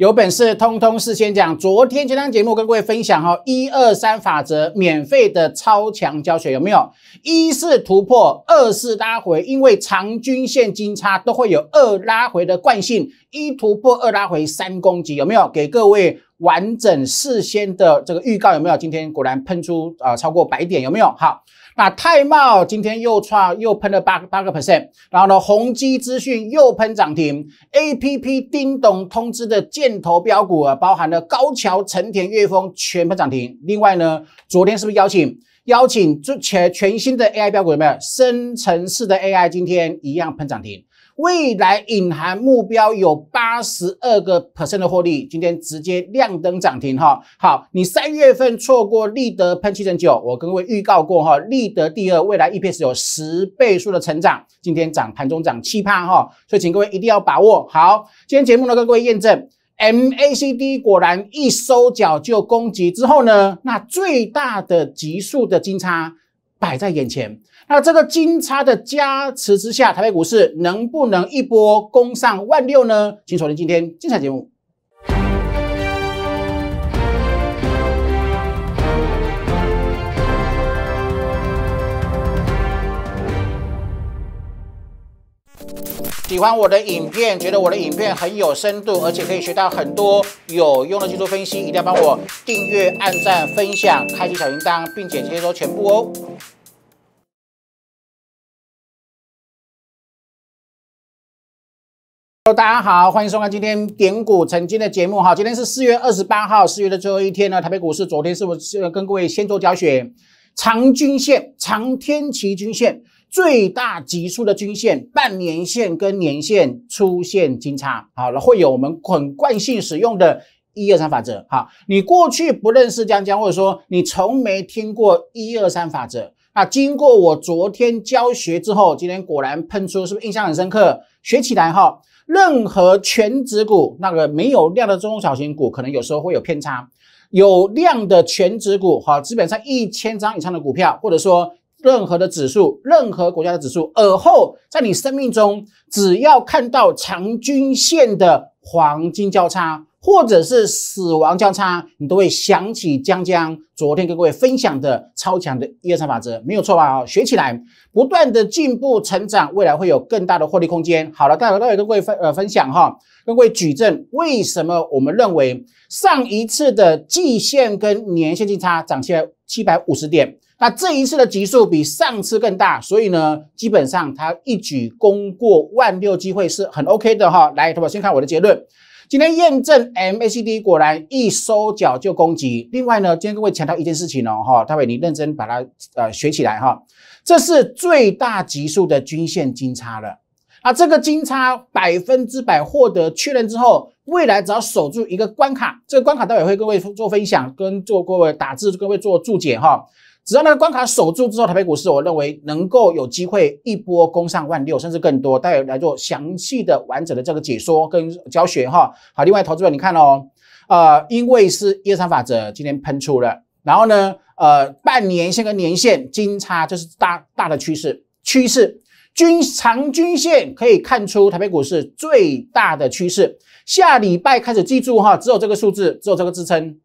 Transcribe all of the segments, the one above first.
有本事通通事先讲。昨天这档节目跟各位分享哈，一二三法则，免费的超强教学有没有？一是突破，二是拉回，因为长均线金叉都会有二拉回的惯性，一突破，二拉回，三攻击，有没有？给各位完整事先的这个预告有没有？今天果然喷出啊，超过百点有没有？好。那泰茂今天又创又喷了八八个 percent，然后呢，宏基资讯又喷涨停，A P P 叮咚通知的箭头标股啊，包含了高桥、成田、越峰全喷涨停。另外呢，昨天是不是邀请邀请全全新的 A I 标股有没有？深层次的 A I 今天一样喷涨停。未来隐含目标有八十二个 percent 的获利，今天直接亮灯涨停哈。好，你三月份错过立德喷七成九，我跟各位预告过哈，立德第二，未来 E P S 有十倍数的成长，今天涨盘中涨七趴哈，所以请各位一定要把握好。今天节目呢，跟各位验证 M A C D 果然一收脚就攻击，之后呢，那最大的急速的金叉摆在眼前。那这个金叉的加持之下，台北股市能不能一波攻上万六呢？请锁定今天精彩节目。喜欢我的影片，觉得我的影片很有深度，而且可以学到很多有用的技术分析，一定要帮我订阅、按赞、分享、开启小铃铛，并且接收全部哦。大家好，欢迎收看今天点股曾经的节目哈。今天是四月二十八号，四月的最后一天呢。台北股市昨天是不是跟各位先做教学？长均线、长天期均线、最大级数的均线、半年线跟年线出现金叉，好了，会有我们很惯性使用的一二三法则哈。你过去不认识江江，或者说你从没听过一二三法则，那经过我昨天教学之后，今天果然喷出，是不是印象很深刻？学起来哈。任何全指股那个没有量的中小型股，可能有时候会有偏差。有量的全指股哈，基本上一千张以上的股票，或者说任何的指数、任何国家的指数，而后在你生命中，只要看到长均线的黄金交叉。或者是死亡交叉，你都会想起江江昨天跟各位分享的超强的一二三法则，没有错吧？啊，学起来，不断的进步成长，未来会有更大的获利空间。好了，待会待会都位分呃分享哈，跟各位举证为什么我们认为上一次的季线跟年线金叉涨起来七百五十点，那这一次的级数比上次更大，所以呢，基本上它一举攻过万六机会是很 OK 的哈。来，对吧？先看我的结论。今天验证 MACD 果然一收脚就攻击。另外呢，今天各位强调一件事情哦，哈，待会你认真把它呃学起来哈。这是最大级数的均线金叉了，啊，这个金叉百分之百获得确认之后，未来只要守住一个关卡，这个关卡待会会各位做分享，跟做各位打字各位做注解哈。只要那个关卡守住之后，台北股市我认为能够有机会一波攻上万六，甚至更多。待会来做详细的、完整的这个解说跟教学哈。好，另外投资者，你看哦，呃，因为是一二三法则今天喷出了，然后呢，呃，半年线跟年线金叉就是大大的趋势趋势，均长均线可以看出台北股市最大的趋势。下礼拜开始记住哈，只有这个数字，只有这个支撑，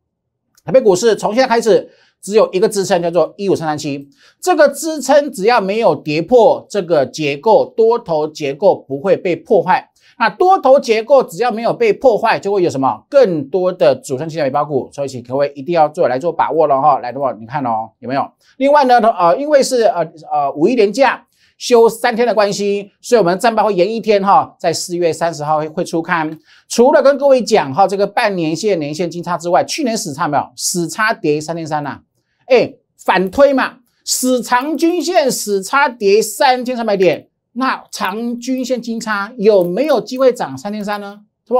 台北股市从现在开始。只有一个支撑叫做一五三三七，这个支撑只要没有跌破，这个结构多头结构不会被破坏。那多头结构只要没有被破坏，就会有什么更多的主升期的尾巴股，所以各位一定要做来做把握了哈。来的话，你看哦，有没有？另外呢，呃，因为是呃呃五一连假休三天的关系，所以我们战报会延一天哈，在四月三十号会会出刊。除了跟各位讲哈，这个半年线、年线金叉之外，去年死叉没有死叉跌三千三呢。哎，反推嘛，死长均线死差跌三千三百点，那长均线金叉有没有机会涨三千三呢？是不？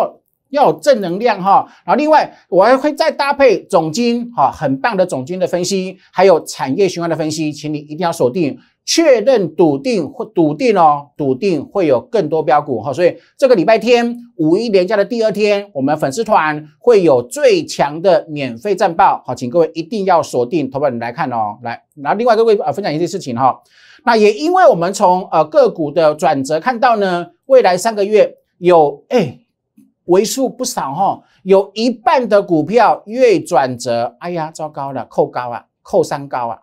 要有正能量哈。然后另外我还会再搭配总金哈，很棒的总金的分析，还有产业循环的分析，请你一定要锁定。确认笃定会笃定哦，笃定会有更多标股哈，所以这个礼拜天五一连假的第二天，我们粉丝团会有最强的免费战报，好，请各位一定要锁定投报你来看哦。来，然后另外各位啊，分享一件事情哈，那也因为我们从呃个股的转折看到呢，未来三个月有哎为数不少哈，有一半的股票月转折，哎呀，糟糕了，扣高啊，扣三高啊。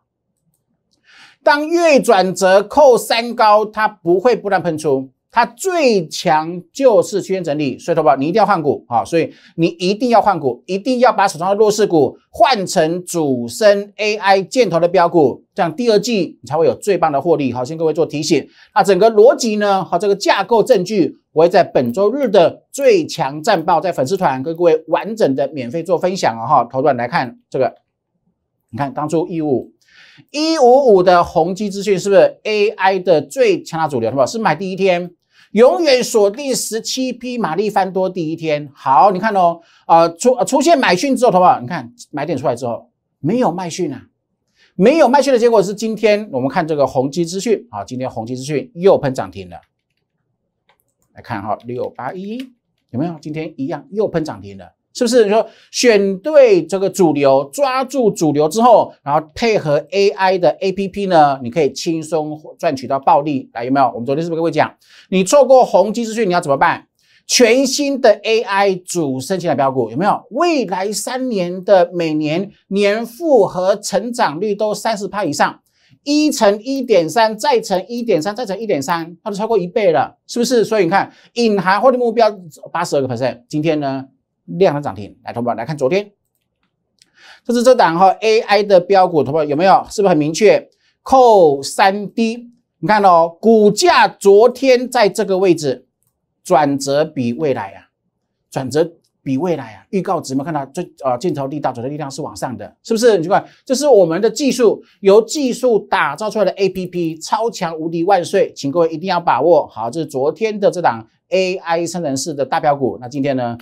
当月转折扣三高，它不会不断喷出，它最强就是区间整理，所以投保你一定要换股啊！所以你一定要换股，一定要把手上的弱势股换成主升 AI 箭头的标股，这样第二季你才会有最棒的获利。好，先各位做提醒。那整个逻辑呢和这个架构证据，我会在本周日的最强战报，在粉丝团跟各位完整的免费做分享哦哈，投段来看这个，你看当初一五。一五五的宏基资讯是不是 AI 的最强大主流？是吧？是买第一天，永远锁定十七匹马力翻多第一天。好，你看哦，啊出出现买讯之后，好不好？你看买点出来之后，没有卖讯啊，没有卖讯的结果是今天我们看这个宏基资讯啊，今天宏基资讯又喷涨停了。来看哈六八一有没有？今天一样又喷涨停了。是不是你说选对这个主流，抓住主流之后，然后配合 AI 的 APP 呢？你可以轻松赚取到暴利，来有没有？我们昨天是不是跟各位讲，你错过宏基资讯，你要怎么办？全新的 AI 主升级的标股有没有？未来三年的每年年复合成长率都三十以上，一乘一点三，再乘一点三，再乘一点三，它都超过一倍了，是不是？所以你看隐含获利目标八十二个 percent，今天呢？量能涨停，来，同胞来看昨天，这是这档哈 AI 的标股，同胞有没有？是不是很明确？扣三 D，你看哦，股价昨天在这个位置转折比未来啊，转折比未来啊，预告值没有看到最啊，镜头力到，转折力量是往上的，是不是很奇怪？这是我们的技术由技术打造出来的 APP，超强无敌万岁，请各位一定要把握好。这是昨天的这档 AI 生成式的大标股，那今天呢？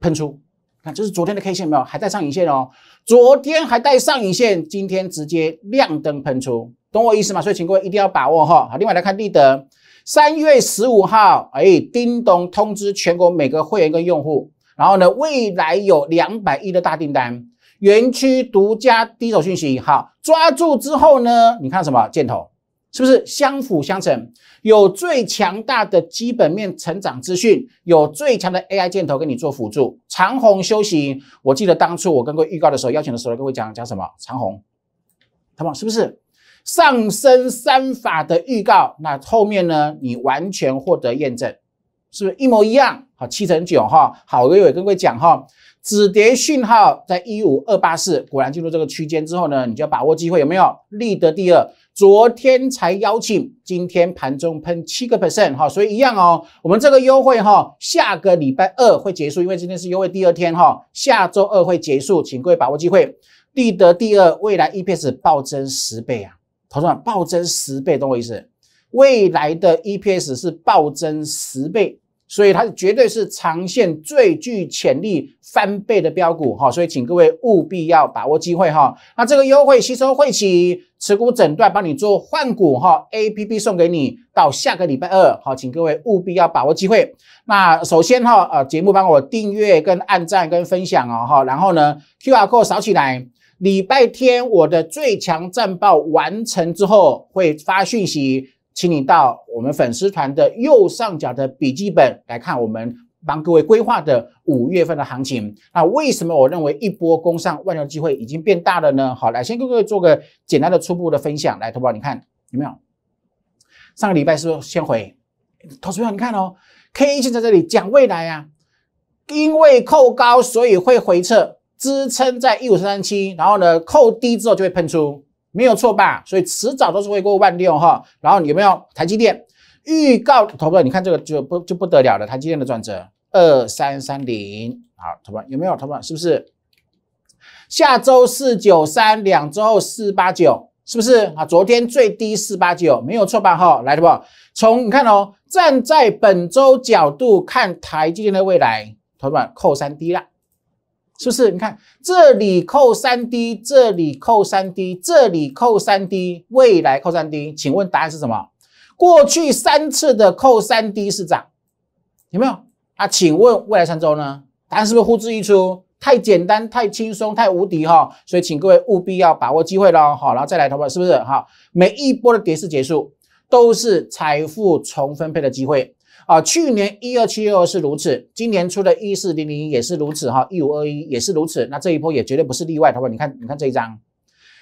喷出，看这是昨天的 K 线没有？还在上影线哦，昨天还带上影线，今天直接亮灯喷出，懂我意思吗？所以请各位一定要把握哈。好，另外来看立德，三月十五号，哎，叮咚通知全国每个会员跟用户，然后呢，未来有两百亿的大订单，园区独家第一手讯息，好，抓住之后呢，你看什么箭头？是不是相辅相成？有最强大的基本面成长资讯，有最强的 AI 箭头给你做辅助。长虹休息，我记得当初我跟各位预告的时候，邀请的时候各位讲讲什么？长虹，他们是不是上升三法的预告？那后面呢？你完全获得验证，是不是一模一样？好，七乘九哈，好，各跟各位讲哈，止跌讯号在一五二八四果然进入这个区间之后呢，你就要把握机会，有没有？立德第二。昨天才邀请，今天盘中喷七个 percent 哈，所以一样哦。我们这个优惠哈，下个礼拜二会结束，因为今天是优惠第二天哈，下周二会结束，请各位把握机会。立德第二，未来 EPS 暴增十倍啊，同志们，暴增十倍，懂我意思？未来的 EPS 是暴增十倍。所以它绝对是长线最具潜力翻倍的标股哈，所以请各位务必要把握机会哈。那这个优惠吸收会期持股诊断帮你做换股哈，A P P 送给你，到下个礼拜二好，请各位务必要把握机会。那首先哈，呃，节目帮我订阅跟按赞跟分享哦哈，然后呢，Q R Code 扫起来。礼拜天我的最强战报完成之后会发讯息。请你到我们粉丝团的右上角的笔记本来看，我们帮各位规划的五月份的行情。那为什么我认为一波攻上万牛机会已经变大了呢？好，来先跟各位做个简单的初步的分享。来，投保你看有没有？上个礼拜是不是先回，投资朋友，你看哦，K 线在这里讲未来呀，因为扣高所以会回撤，支撑在一五三三七，然后呢扣低之后就会喷出。没有错吧？所以迟早都是会过万六哈。然后有没有台积电预告？投志你看这个就不就不得了了。台积电的转折二三三零，好，投吧，有没有？投吧，是不是下周四九三，两周后四八九，是不是？啊，昨天最低四八九，没有错吧？哈，来，的吧。从你看哦，站在本周角度看台积电的未来，同志们扣三低啦。是不是？你看这里扣三 D，这里扣三 D，这里扣三 D，未来扣三 D。请问答案是什么？过去三次的扣三 D 是涨，有没有？啊？请问未来三周呢？答案是不是呼之欲出？太简单，太轻松，太无敌哈！所以请各位务必要把握机会喽，好，然后再来投吧，是不是？好，每一波的跌势结束，都是财富重分配的机会。啊，去年一二七二是如此，今年出的一四零零一也是如此哈，一五二一也是如此，那这一波也绝对不是例外，好不好？你看，你看这一张，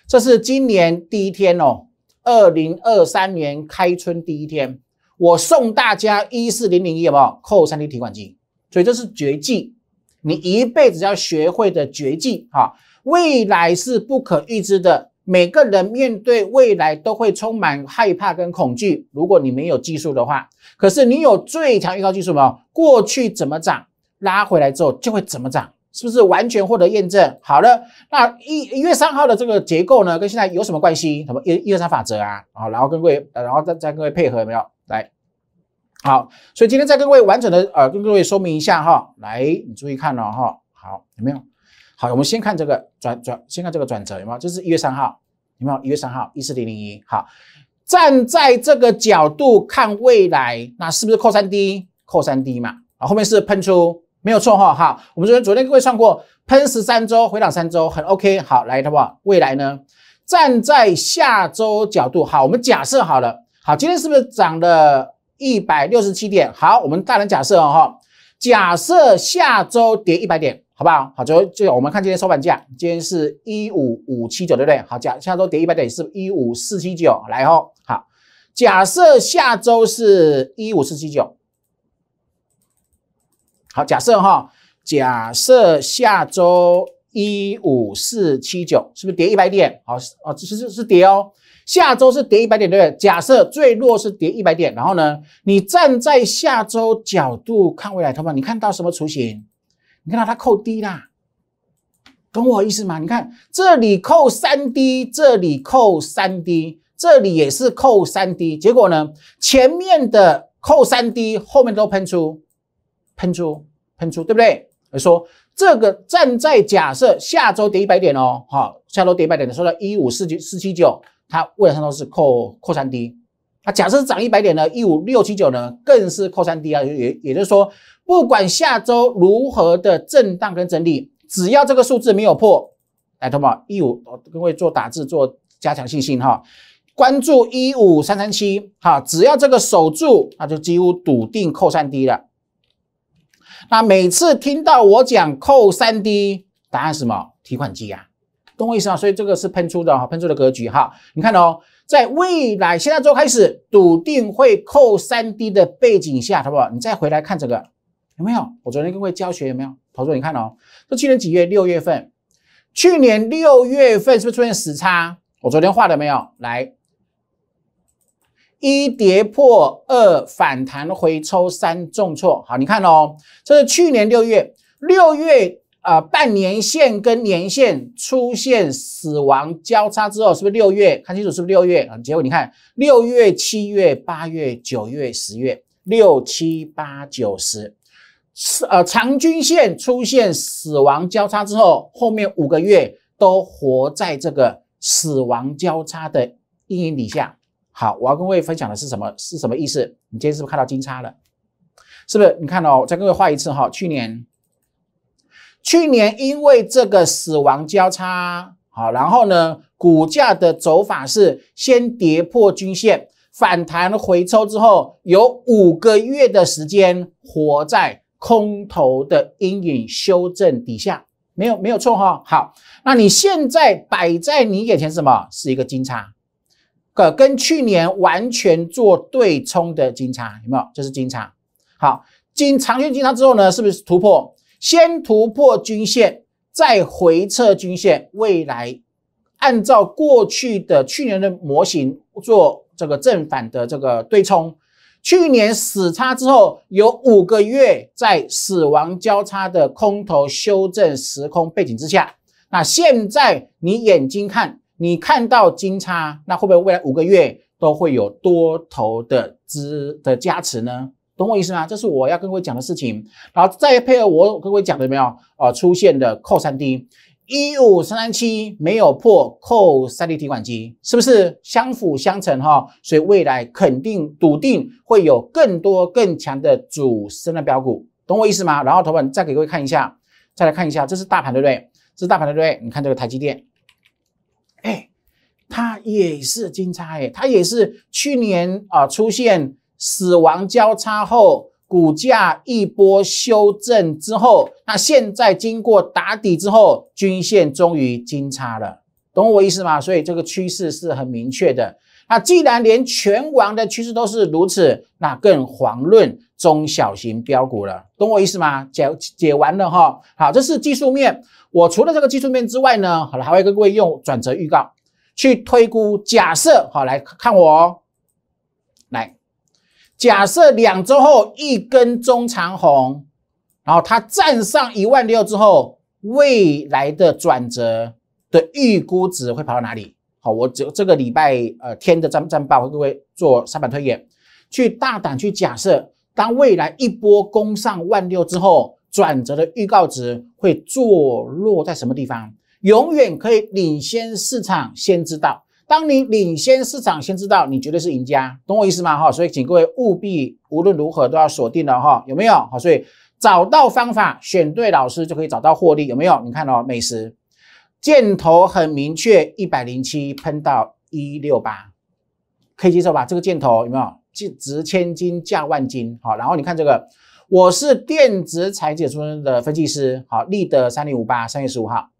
这是今年第一天哦，二零二三年开春第一天，我送大家一四零零一，有没有扣三 D 提款机？所以这是绝技，你一辈子要学会的绝技啊！未来是不可预知的。每个人面对未来都会充满害怕跟恐惧。如果你没有技术的话，可是你有最强预告技术没有？过去怎么涨，拉回来之后就会怎么涨，是不是完全获得验证？好了，那一一月三号的这个结构呢，跟现在有什么关系？什么一一二三法则啊？好，然后跟各位，然后再再跟各位配合有没有？来，好，所以今天再跟各位完整的呃，跟各位说明一下哈，来，你注意看了哈，好，有没有？好，我们先看这个转转，先看这个转折，有没有？就是一月三号，有没有？一月三号，一四零零一。好，站在这个角度看未来，那是不是扣三 D？扣三 D 嘛，啊，后面是喷出，没有错哈。好，我们昨天昨天各位上过喷十三周，回档三周，很 OK。好，来的话，未来呢，站在下周角度，好，我们假设好了，好，今天是不是涨了一百六十七点？好，我们大胆假设哦，哈，假设下周跌一百点。好不好？好，就就我们看今天收盘价，今天是一五五七九，对不对？好，假下周跌一百点是一五四七九，来哦。好，假设下周是一五四七九，好，假设哈，假设下周一五四七九是不是跌一百点？好，哦，是是是跌哦，下周是跌一百点，对不对？假设最弱是跌一百点，然后呢，你站在下周角度看未来，同学们，你看到什么雏形？你看到它扣低啦，懂我意思吗？你看这里扣三 D，这里扣三 D，这里也是扣三 D，结果呢，前面的扣三 D，后面都喷出，喷出，喷出，对不对？说这个站在假设下周跌一百点哦，好，下周跌一百点，的候呢，一五四九四七九，它未来它都是扣扣三 D，啊，假设涨一百点呢，一五六七九呢，更是扣三低啊！也也就是说，不管下周如何的震荡跟整理，只要这个数字没有破，来同嘛，一五各位做打字做加强信心哈，关注一五三三七哈，只要这个守住，那就几乎笃定扣三低了。那每次听到我讲扣三低，答案什么提款机啊？懂我意思啊？所以这个是喷出的哈，喷出的格局哈，你看哦，在未来在周开始，笃定会扣三低的背景下，好不好？你再回来看这个有没有？我昨天跟各位教学有没有？投资你看哦，这去年几月？六月份，去年六月份是不是出现死叉？我昨天画了没有？来，一跌破，二反弹回抽，三重挫。好，你看哦，这是去年六月，六月。啊，半年线跟年线出现死亡交叉之后，是不是六月？看清楚是不是六月啊？结果你看，六月、七月、八月、九月、十月，六七八九十，是呃长均线出现死亡交叉之后，后面五个月都活在这个死亡交叉的阴影底下。好，我要跟各位分享的是什么？是什么意思？你今天是不是看到金叉了？是不是？你看到？再各位画一次哈，去年。去年因为这个死亡交叉，好，然后呢，股价的走法是先跌破均线，反弹回抽之后，有五个月的时间活在空头的阴影修正底下，没有没有错哈。好，那你现在摆在你眼前什么？是一个金叉，个跟去年完全做对冲的金叉，有没有？这是金叉。好，金长线金叉之后呢，是不是突破？先突破均线，再回撤均线。未来按照过去的去年的模型做这个正反的这个对冲。去年死叉之后有五个月在死亡交叉的空头修正时空背景之下，那现在你眼睛看，你看到金叉，那会不会未来五个月都会有多头的支的加持呢？懂我意思吗？这是我要跟各位讲的事情，然后再配合我跟各位讲的没有啊？出现的扣三低一五三三七没有破扣三低提款机，是不是相辅相成哈？所以未来肯定笃定会有更多更强的主升的标股，懂我意思吗？然后同学们再给各位看一下，再来看一下，这是大盘对不对？这是大盘对不对？你看这个台积电，哎，它也是金叉哎，它也是去年啊出现。死亡交叉后，股价一波修正之后，那现在经过打底之后，均线终于金叉了，懂我意思吗？所以这个趋势是很明确的。那既然连全网的趋势都是如此，那更遑论中小型标股了，懂我意思吗？解解完了哈，好，这是技术面。我除了这个技术面之外呢，了，还会跟各位用转折预告去推估假设，好来看我。假设两周后一根中长红，然后它站上一万六之后，未来的转折的预估值会跑到哪里？好，我这这个礼拜呃天的战战报，各位做三板推演，去大胆去假设，当未来一波攻上万六之后，转折的预告值会坐落在什么地方？永远可以领先市场，先知道。当你领先市场，先知道，你绝对是赢家，懂我意思吗？哈，所以请各位务必无论如何都要锁定了，哈，有没有？好，所以找到方法，选对老师就可以找到获利，有没有？你看哦，美食箭头很明确，一百零七喷到一六八，可以接受吧？这个箭头有没有？就值千金，价万金，好，然后你看这个，我是电子财姐出身的分析师，好，立德三零五八，三月十五号。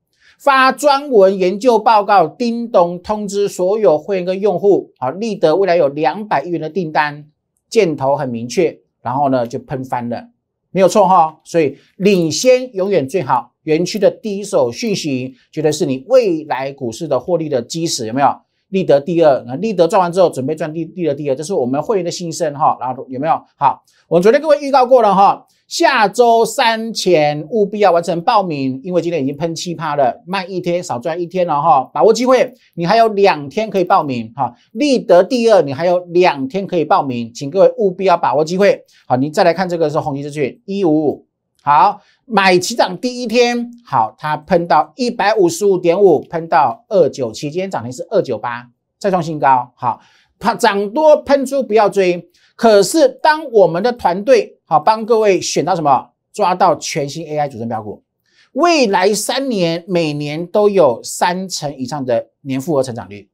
发专文研究报告，叮咚通知所有会员跟用户，好，立德未来有两百亿元的订单，箭头很明确，然后呢就喷翻了，没有错哈，所以领先永远最好，园区的第一手讯息，绝对是你未来股市的获利的基石，有没有？立德第二，那立德赚完之后准备赚立立德第二，这是我们会员的心声哈，然后有没有？好，我昨天各位预告过了哈。下周三前务必要完成报名，因为今天已经喷七趴了，卖一天少赚一天了哈，把握机会，你还有两天可以报名哈。立德第二，你还有两天可以报名，请各位务必要把握机会。好，你再来看这个是红旗资讯一五五，好，买起涨第一天好，它喷到一百五十五点五，喷到二九七，今天涨停是二九八，再创新高，好，它涨多喷出不要追，可是当我们的团队。好，帮各位选到什么？抓到全新 AI 主升标股，未来三年每年都有三成以上的年复合成长率，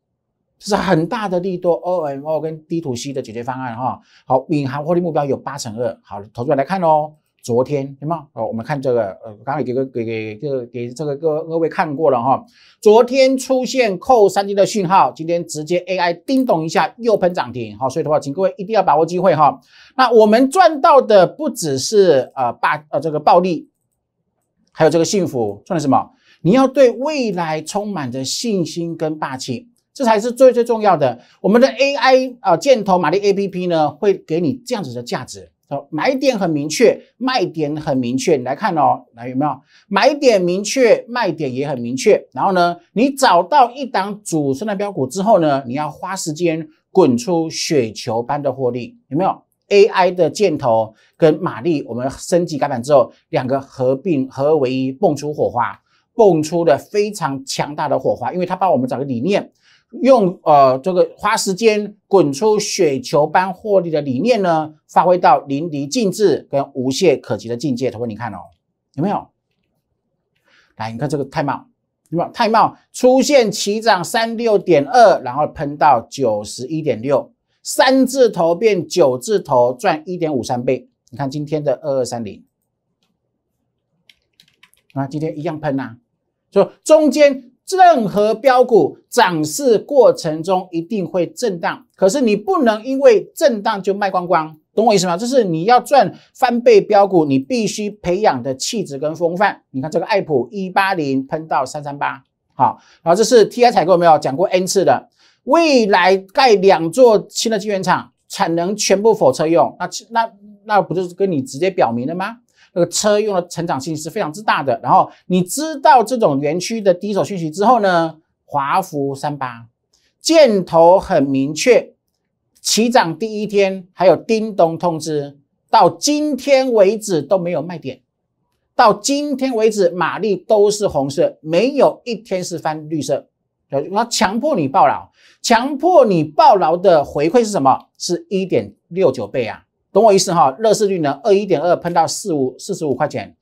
这是很大的利多。OMO 跟 DTC o 的解决方案哈。好，隐含获利目标有八成二。好投资人来看喽。昨天什吗？哦，我们看这个，呃，刚刚给个给给个给这个各各位看过了哈。昨天出现扣三 D 的信号，今天直接 AI 叮咚一下又喷涨停，好，所以的话，请各位一定要把握机会哈。那我们赚到的不只是呃霸呃这个暴利，还有这个幸福，赚了什么？你要对未来充满着信心跟霸气，这才是最最重要的。我们的 AI 啊箭头马力 APP 呢，会给你这样子的价值。买点很明确，卖点很明确。你来看哦，来有没有买点明确，卖点也很明确。然后呢，你找到一档主升的标股之后呢，你要花时间滚出雪球般的获利，有没有？AI 的箭头跟马力，我们升级改版之后，两个合并合二为一，蹦出火花，蹦出了非常强大的火花，因为它帮我们找个理念。用呃这个花时间滚出雪球般获利的理念呢，发挥到淋漓尽致跟无懈可击的境界。同学你看哦，有没有？来你看这个泰茂，有没有？泰茂出现齐涨三六点二，然后喷到九十一点六，三字头变九字头，赚一点五三倍。你看今天的二二三零，啊，今天一样喷啊，就中间。任何标股涨势过程中一定会震荡，可是你不能因为震荡就卖光光，懂我意思吗？这是你要赚翻倍标股，你必须培养的气质跟风范。你看这个爱普一八零喷到三三八，好，然后这是 T i 采购没有讲过 N 次的，未来盖两座新的晶圆厂，产能全部否车用，那那那不就是跟你直接表明了吗？那个车用的成长性是非常之大的。然后你知道这种园区的第一手讯息之后呢，华福三八箭头很明确，起涨第一天还有叮咚通知，到今天为止都没有卖点，到今天为止马力都是红色，没有一天是翻绿色。呃，它强迫你爆牢，强迫你爆牢的回馈是什么？是一点六九倍啊。懂我意思哈，乐视率呢二一点二，喷到四五四十五块钱，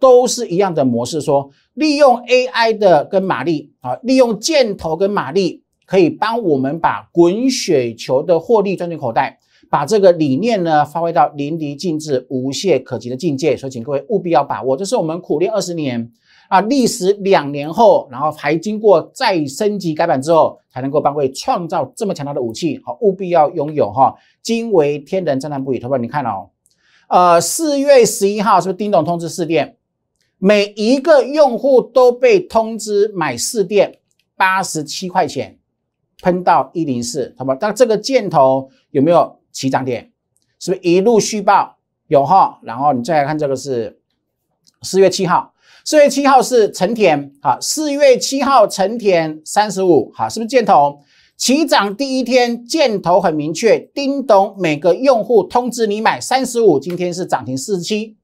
都是一样的模式，说利用 AI 的跟马力啊，利用箭头跟马力，可以帮我们把滚雪球的获利装进口袋，把这个理念呢发挥到淋漓尽致、无懈可击的境界，所以请各位务必要把握，这是我们苦练二十年。啊！历时两年后，然后还经过再升级改版之后，才能够帮会位创造这么强大的武器。好，务必要拥有哈！惊为天人，赞叹不已。好不好？你看哦，呃，四月十一号是不是丁总通知试电？每一个用户都被通知买试电，八十七块钱喷到一零四，好吧？但这个箭头有没有起涨点？是不是一路续报有哈？然后你再来看这个是四月七号。四月七号是成田哈，四月七号成田三十五哈，是不是箭头？起涨第一天箭头很明确，叮咚每个用户通知你买三十五，今天是涨停四十七，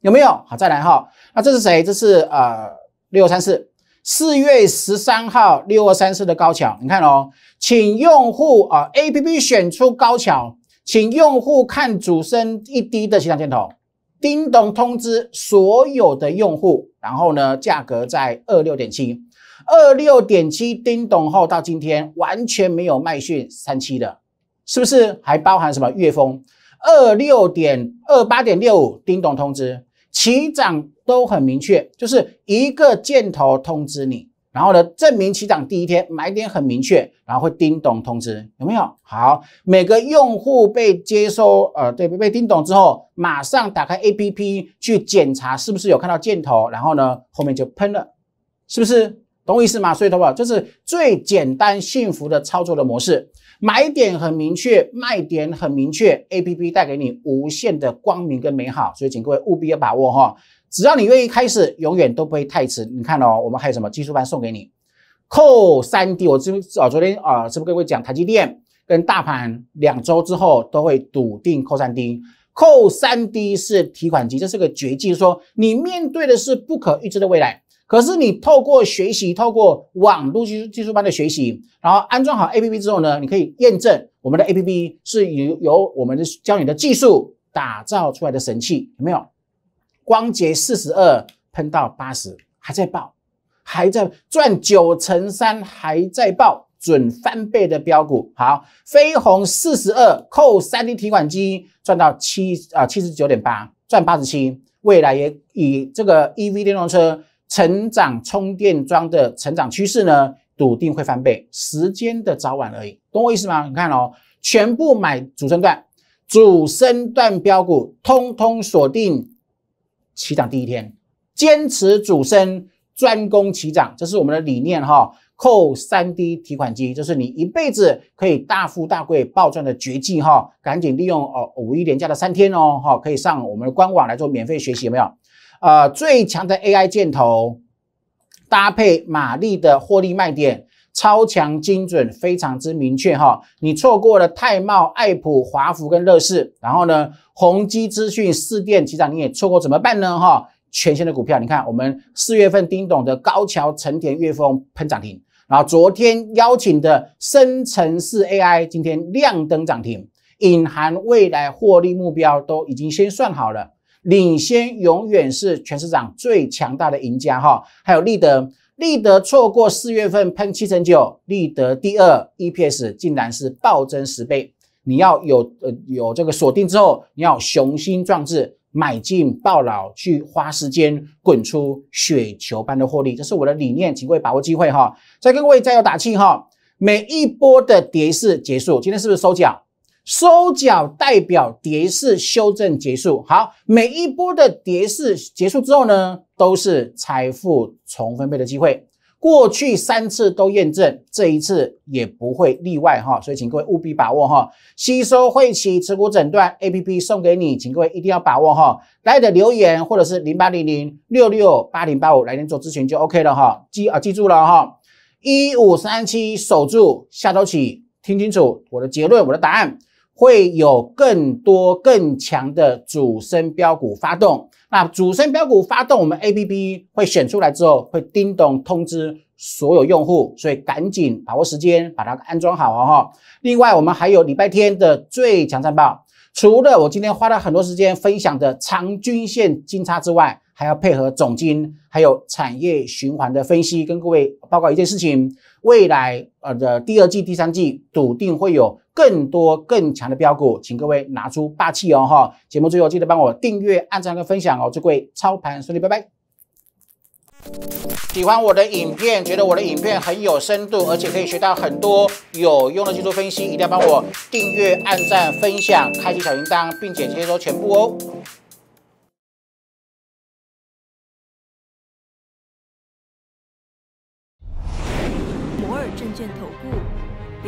有没有？好再来哈，那这是谁？这是呃六三四，四月十三号六二三四的高桥，你看哦，请用户啊 A P P 选出高桥，请用户看主升一低的起涨箭头。叮咚通知所有的用户，然后呢，价格在二六点七，二六点七叮咚后到今天完全没有卖讯三七的，是不是？还包含什么月峰？二六点二八点六五叮咚通知，起涨都很明确，就是一个箭头通知你。然后呢，证明起涨第一天买点很明确，然后会叮咚通知有没有？好，每个用户被接收，呃，对，被叮咚之后，马上打开 APP 去检查是不是有看到箭头，然后呢，后面就喷了，是不是？懂我意思吗？所以，淘宝这是最简单幸福的操作的模式。买点很明确，卖点很明确，A P P 带给你无限的光明跟美好，所以请各位务必要把握哈，只要你愿意开始，永远都不会太迟。你看哦，我们还有什么技术盘送给你，扣三 D，我知，哦昨天啊，是不是跟各位讲台积电跟大盘两周之后都会笃定扣三 D，扣三 D 是提款机，这是个绝技，说你面对的是不可预知的未来。可是你透过学习，透过网络技术技术班的学习，然后安装好 A P P 之后呢，你可以验证我们的 A P P 是由由我们的教你的技术打造出来的神器，有没有？光洁四十二喷到八十还在爆，还在赚九乘三还在爆，准翻倍的标股。好，飞鸿四十二扣三 D 提款机赚到七啊七十九点八赚八十七，未来也以这个 E V 电动车。成长充电桩的成长趋势呢，笃定会翻倍，时间的早晚而已，懂我意思吗？你看哦，全部买主升段，主升段标股，通通锁定起涨第一天，坚持主升，专攻起涨，这是我们的理念哈。扣三 D 提款机，这是你一辈子可以大富大贵暴赚的绝技哈。赶紧利用哦五一连假的三天哦哈，可以上我们官网来做免费学习，有没有？呃，最强的 AI 箭头搭配马力的获利卖点，超强精准，非常之明确哈。你错过了泰茂、爱普、华孚跟乐视，然后呢，宏基资讯、四电其涨你也错过，怎么办呢？哈，全新的股票，你看我们四月份盯懂的高桥、成田、岳峰喷涨停，然后昨天邀请的深层式 AI 今天亮灯涨停，隐含未来获利目标都已经先算好了。领先永远是全市场最强大的赢家哈，还有立德，立德错过四月份喷七成九，立德第二，EPS 竟然是暴增十倍，你要有呃有这个锁定之后，你要雄心壮志买进暴老去花时间滚出雪球般的获利，这是我的理念，请各位把握机会哈，在各位加油打气哈，每一波的跌势结束，今天是不是收脚？收缴代表跌势修正结束，好，每一波的跌势结束之后呢，都是财富重分配的机会。过去三次都验证，这一次也不会例外哈，所以请各位务必把握哈。吸收汇息持股诊断 A P P 送给你，请各位一定要把握哈。来的留言或者是零八零零六六八零八五来电做咨询就 O K 了哈。记啊，记住了哈，一五三七守住，下周起听清楚我的结论，我的答案。会有更多更强的主升标股发动，那主升标股发动，我们 A P P 会选出来之后会叮咚通知所有用户，所以赶紧把握时间把它安装好哦。哈，另外我们还有礼拜天的最强战报，除了我今天花了很多时间分享的长均线金叉之外。还要配合总金，还有产业循环的分析，跟各位报告一件事情：未来呃的第二季、第三季，笃定会有更多更强的标股，请各位拿出霸气哦哈！节目最后记得帮我订阅、按赞跟分享哦，祝各位操盘顺利，拜拜！喜欢我的影片，觉得我的影片很有深度，而且可以学到很多有用的技术分析，一定要帮我订阅、按赞、分享、开启小铃铛，并且接收全部哦。